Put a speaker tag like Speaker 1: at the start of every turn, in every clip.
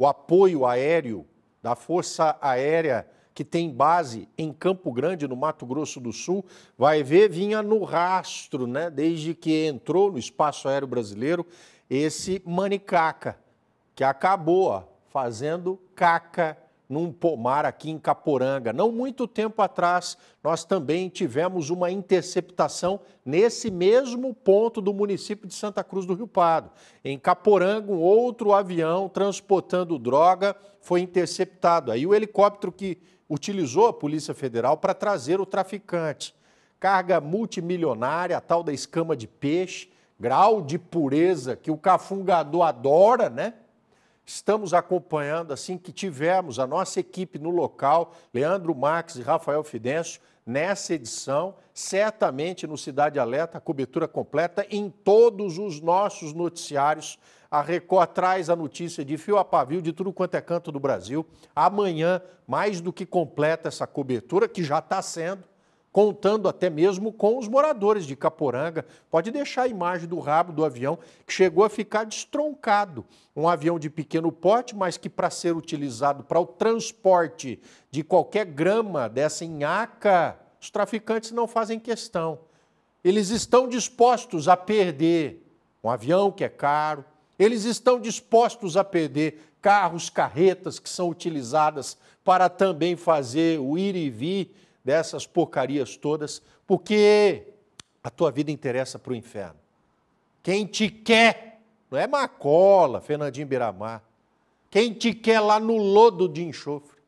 Speaker 1: o apoio aéreo da Força Aérea que tem base em Campo Grande, no Mato Grosso do Sul, vai ver, vinha no rastro, né, desde que entrou no espaço aéreo brasileiro, esse manicaca, que acabou ó, fazendo caca num pomar aqui em Caporanga. Não muito tempo atrás, nós também tivemos uma interceptação nesse mesmo ponto do município de Santa Cruz do Rio Pardo. Em Caporanga, um outro avião transportando droga foi interceptado. Aí o helicóptero que utilizou a Polícia Federal para trazer o traficante. Carga multimilionária, a tal da escama de peixe, grau de pureza que o cafungador adora, né? Estamos acompanhando assim que tivermos a nossa equipe no local, Leandro Max e Rafael Fidêncio, nessa edição, certamente no Cidade Alerta, a cobertura completa em todos os nossos noticiários. A Record traz a notícia de fio a pavio de tudo quanto é canto do Brasil. Amanhã, mais do que completa essa cobertura, que já está sendo contando até mesmo com os moradores de Caporanga. Pode deixar a imagem do rabo do avião, que chegou a ficar destroncado. Um avião de pequeno porte, mas que para ser utilizado para o transporte de qualquer grama dessa inhaca, os traficantes não fazem questão. Eles estão dispostos a perder um avião que é caro, eles estão dispostos a perder carros, carretas que são utilizadas para também fazer o ir e vir dessas porcarias todas, porque a tua vida interessa para o inferno. Quem te quer, não é Macola, Fernandinho Beiramar, quem te quer lá no lodo de enxofre.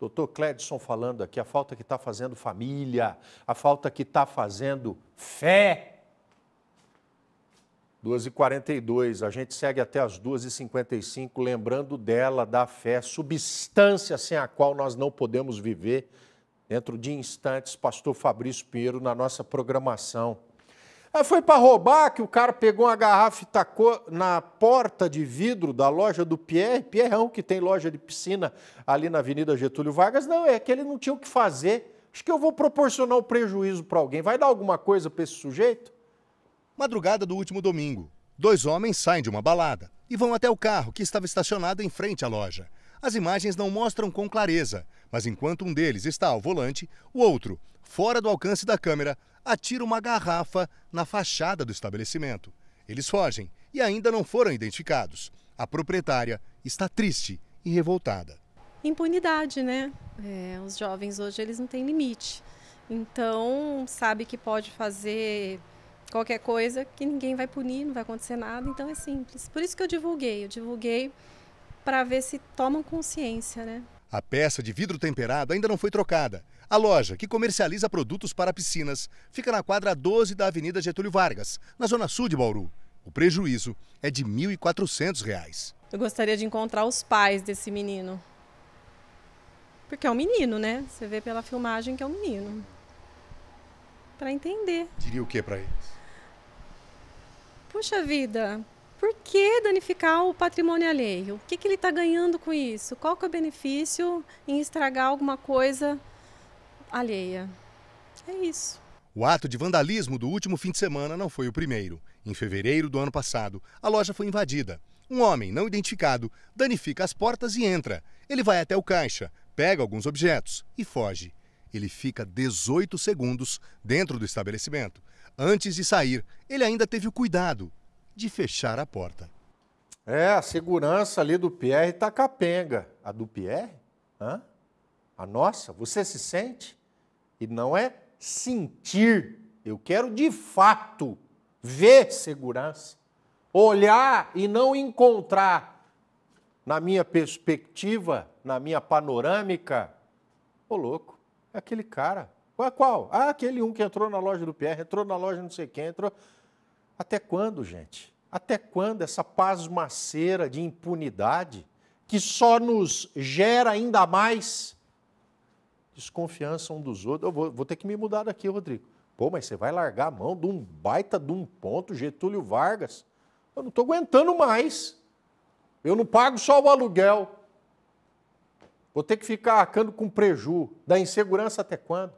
Speaker 1: Doutor Clédson falando aqui, a falta que está fazendo família, a falta que está fazendo fé. 2h42, a gente segue até as 2h55, lembrando dela, da fé, substância sem a qual nós não podemos viver, dentro de instantes, pastor Fabrício Pinheiro na nossa programação. Aí ah, foi para roubar que o cara pegou uma garrafa e tacou na porta de vidro da loja do Pierre, Pierrão, que tem loja de piscina ali na Avenida Getúlio Vargas. Não, é que ele não tinha o que fazer. Acho que eu vou proporcionar o um prejuízo para alguém. Vai dar alguma coisa para esse sujeito?
Speaker 2: Madrugada do último domingo, dois homens saem de uma balada e vão até o carro que estava estacionado em frente à loja. As imagens não mostram com clareza, mas enquanto um deles está ao volante, o outro, fora do alcance da câmera, atira uma garrafa na fachada do estabelecimento. Eles fogem e ainda não foram identificados. A proprietária está triste e revoltada.
Speaker 1: Impunidade, né? É, os jovens hoje eles não têm limite. Então sabe que pode fazer qualquer coisa que ninguém vai punir, não vai acontecer nada. Então é simples. Por isso que eu divulguei. Eu divulguei para ver se tomam consciência, né?
Speaker 2: A peça de vidro temperado ainda não foi trocada. A loja, que comercializa produtos para piscinas, fica na quadra 12 da Avenida Getúlio Vargas, na zona sul de Bauru. O prejuízo é de R$ 1.400.
Speaker 1: Eu gostaria de encontrar os pais desse menino. Porque é um menino, né? Você vê pela filmagem que é um menino. Para entender.
Speaker 2: Diria o que para eles?
Speaker 1: Puxa vida, que danificar o patrimônio alheio? O que, que ele está ganhando com isso? Qual que é o benefício em estragar alguma coisa alheia? É isso.
Speaker 2: O ato de vandalismo do último fim de semana não foi o primeiro. Em fevereiro do ano passado, a loja foi invadida. Um homem não identificado danifica as portas e entra. Ele vai até o caixa, pega alguns objetos e foge. Ele fica 18 segundos dentro do estabelecimento. Antes de sair, ele ainda teve
Speaker 1: o cuidado de fechar a porta. É, a segurança ali do Pierre tá capenga. A do Pierre? Hã? A nossa? Você se sente? E não é sentir. Eu quero de fato ver segurança. Olhar e não encontrar, na minha perspectiva, na minha panorâmica, ô louco, é aquele cara. Qual? qual? Ah, aquele um que entrou na loja do Pierre, entrou na loja não sei quem, entrou. Até quando, gente? Até quando essa pasmaceira de impunidade que só nos gera ainda mais desconfiança um dos outros? Eu vou, vou ter que me mudar daqui, Rodrigo. Pô, mas você vai largar a mão de um baita de um ponto, Getúlio Vargas. Eu não estou aguentando mais. Eu não pago só o aluguel. Vou ter que ficar arcando com preju. Da insegurança até quando?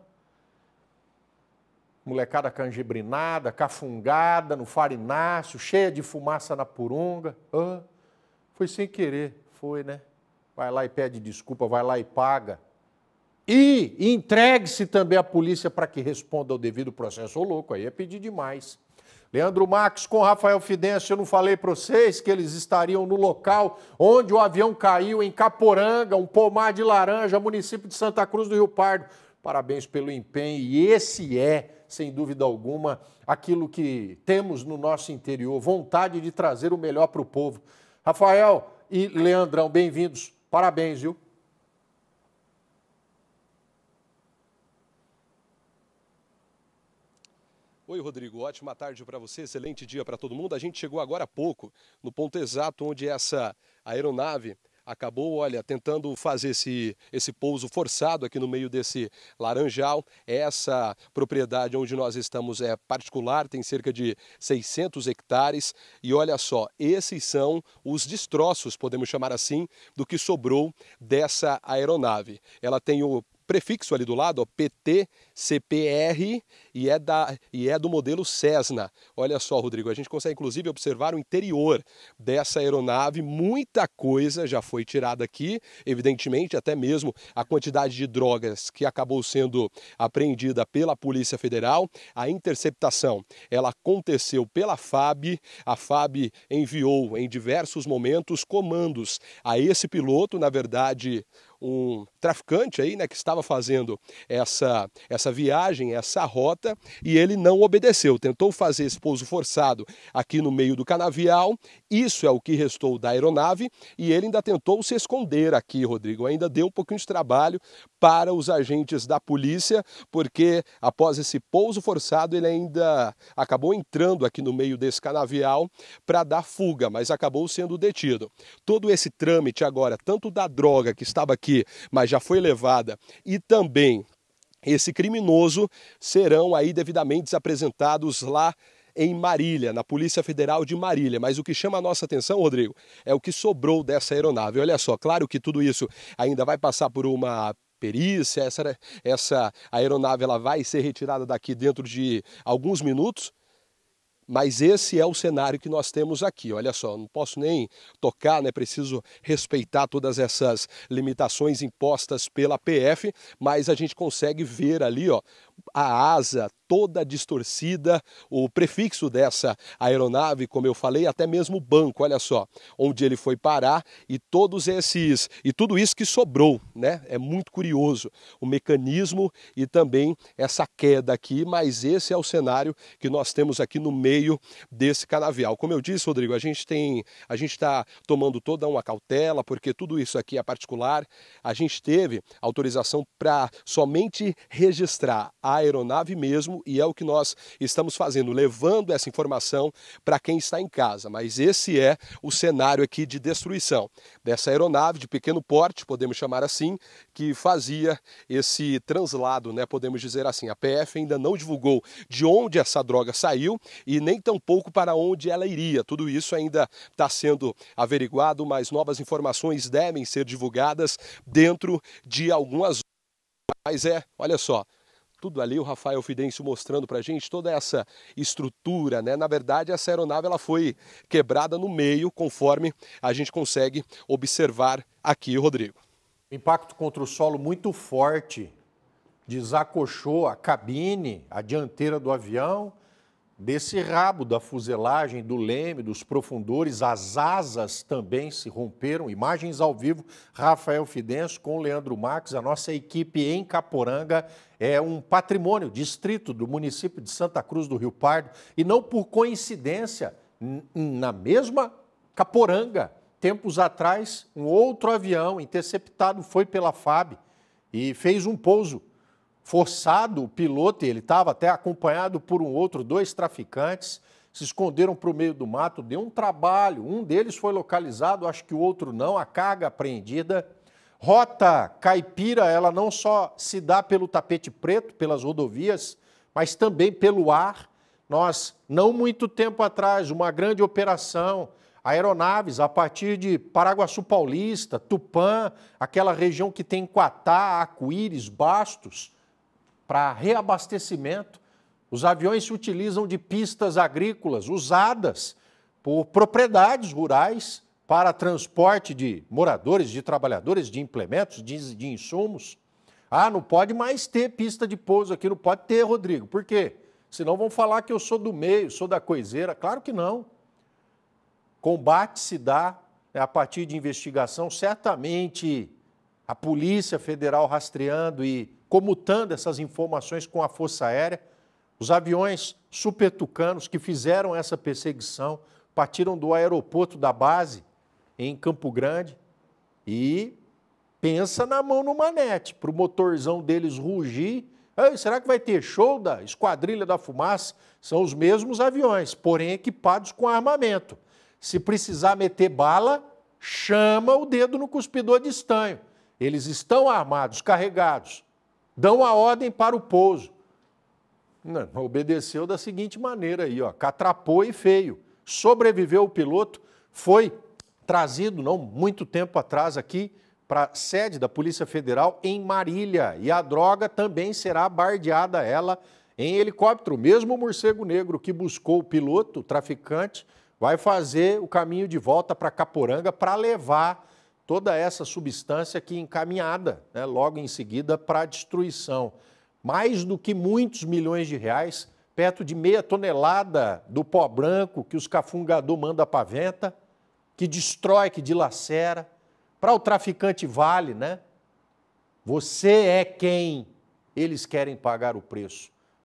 Speaker 1: molecada canjibrinada, cafungada no farinácio, cheia de fumaça na purunga. Ah, foi sem querer, foi, né? Vai lá e pede desculpa, vai lá e paga. E entregue-se também à polícia para que responda ao devido processo. Ô louco, aí é pedir demais. Leandro Max com Rafael Fidêncio, eu não falei para vocês que eles estariam no local onde o avião caiu, em Caporanga, um pomar de laranja, município de Santa Cruz do Rio Pardo. Parabéns pelo empenho, e esse é sem dúvida alguma, aquilo que temos no nosso interior, vontade de trazer o melhor para o povo. Rafael e Leandrão, bem-vindos. Parabéns, viu?
Speaker 3: Oi, Rodrigo. Ótima tarde para você, excelente dia para todo mundo. A gente chegou agora há pouco no ponto exato onde essa aeronave acabou, olha, tentando fazer esse, esse pouso forçado aqui no meio desse laranjal. Essa propriedade onde nós estamos é particular, tem cerca de 600 hectares. E olha só, esses são os destroços, podemos chamar assim, do que sobrou dessa aeronave. Ela tem o prefixo ali do lado, ó, PT, CPR, e é, da, e é do modelo Cessna. Olha só, Rodrigo, a gente consegue inclusive observar o interior dessa aeronave. Muita coisa já foi tirada aqui, evidentemente, até mesmo a quantidade de drogas que acabou sendo apreendida pela Polícia Federal. A interceptação, ela aconteceu pela FAB. A FAB enviou em diversos momentos comandos a esse piloto, na verdade, um traficante aí, né, que estava fazendo essa, essa viagem, essa rota, e ele não obedeceu, tentou fazer esse pouso forçado aqui no meio do canavial. Isso é o que restou da aeronave e ele ainda tentou se esconder aqui, Rodrigo. Ainda deu um pouquinho de trabalho para os agentes da polícia, porque após esse pouso forçado, ele ainda acabou entrando aqui no meio desse canavial para dar fuga, mas acabou sendo detido. Todo esse trâmite agora, tanto da droga que estava aqui aqui, mas já foi levada, e também esse criminoso serão aí devidamente apresentados lá em Marília, na Polícia Federal de Marília. Mas o que chama a nossa atenção, Rodrigo, é o que sobrou dessa aeronave. Olha só, claro que tudo isso ainda vai passar por uma perícia, essa, essa aeronave ela vai ser retirada daqui dentro de alguns minutos, mas esse é o cenário que nós temos aqui. Olha só, não posso nem tocar, né? Preciso respeitar todas essas limitações impostas pela PF, mas a gente consegue ver ali, ó, a asa toda distorcida, o prefixo dessa aeronave, como eu falei, até mesmo o banco, olha só, onde ele foi parar e todos esses e tudo isso que sobrou, né? É muito curioso o mecanismo e também essa queda aqui, mas esse é o cenário que nós temos aqui no meio desse canavial. Como eu disse, Rodrigo, a gente tem, a gente está tomando toda uma cautela porque tudo isso aqui é particular. A gente teve autorização para somente registrar a aeronave mesmo, e é o que nós estamos fazendo, levando essa informação para quem está em casa. Mas esse é o cenário aqui de destruição dessa aeronave de pequeno porte, podemos chamar assim, que fazia esse translado, né? Podemos dizer assim. A PF ainda não divulgou de onde essa droga saiu e nem tampouco para onde ela iria. Tudo isso ainda está sendo averiguado, mas novas informações devem ser divulgadas dentro de algumas. Mas é, olha só, tudo ali, o Rafael Fidêncio mostrando para a gente toda essa estrutura, né? Na verdade, essa aeronave ela foi quebrada no meio, conforme a gente consegue observar aqui, Rodrigo. Impacto contra o solo
Speaker 1: muito forte, desacochou a cabine, a dianteira do avião desse rabo da fuselagem, do leme, dos profundores, as asas também se romperam. Imagens ao vivo, Rafael Fidenso com Leandro Marques, a nossa equipe em Caporanga é um patrimônio distrito do município de Santa Cruz do Rio Pardo e não por coincidência, na mesma Caporanga, tempos atrás, um outro avião interceptado foi pela FAB e fez um pouso forçado o piloto, ele estava até acompanhado por um outro, dois traficantes, se esconderam para o meio do mato, deu um trabalho. Um deles foi localizado, acho que o outro não, a carga apreendida. Rota caipira, ela não só se dá pelo tapete preto, pelas rodovias, mas também pelo ar. Nós, não muito tempo atrás, uma grande operação, aeronaves a partir de Paraguaçu Paulista, Tupã, aquela região que tem Quatá, Acuíris, Bastos, para reabastecimento. Os aviões se utilizam de pistas agrícolas usadas por propriedades rurais para transporte de moradores, de trabalhadores, de implementos, de, de insumos. Ah, não pode mais ter pista de pouso aqui, não pode ter, Rodrigo. Por quê? Senão vão falar que eu sou do meio, sou da coiseira. Claro que não. Combate se dá né, a partir de investigação. Certamente a Polícia Federal rastreando e comutando essas informações com a Força Aérea. Os aviões supertucanos que fizeram essa perseguição partiram do aeroporto da base em Campo Grande e pensa na mão no manete, para o motorzão deles rugir. Ei, será que vai ter show da Esquadrilha da Fumaça? São os mesmos aviões, porém equipados com armamento. Se precisar meter bala, chama o dedo no cuspidor de estanho. Eles estão armados, carregados dão a ordem para o pouso. Não, né, obedeceu da seguinte maneira aí, ó, catrapou e feio. Sobreviveu o piloto, foi trazido não muito tempo atrás aqui para sede da Polícia Federal em Marília e a droga também será bardeada ela em helicóptero. Mesmo o morcego negro que buscou o piloto, o traficante, vai fazer o caminho de volta para Caporanga para levar toda essa substância que encaminhada né, logo em seguida para a destruição. Mais do que muitos milhões de reais, perto de meia tonelada do pó branco que os cafungador manda para a venta, que destrói, que dilacera. Para o traficante vale, né? Você é quem eles querem pagar o preço.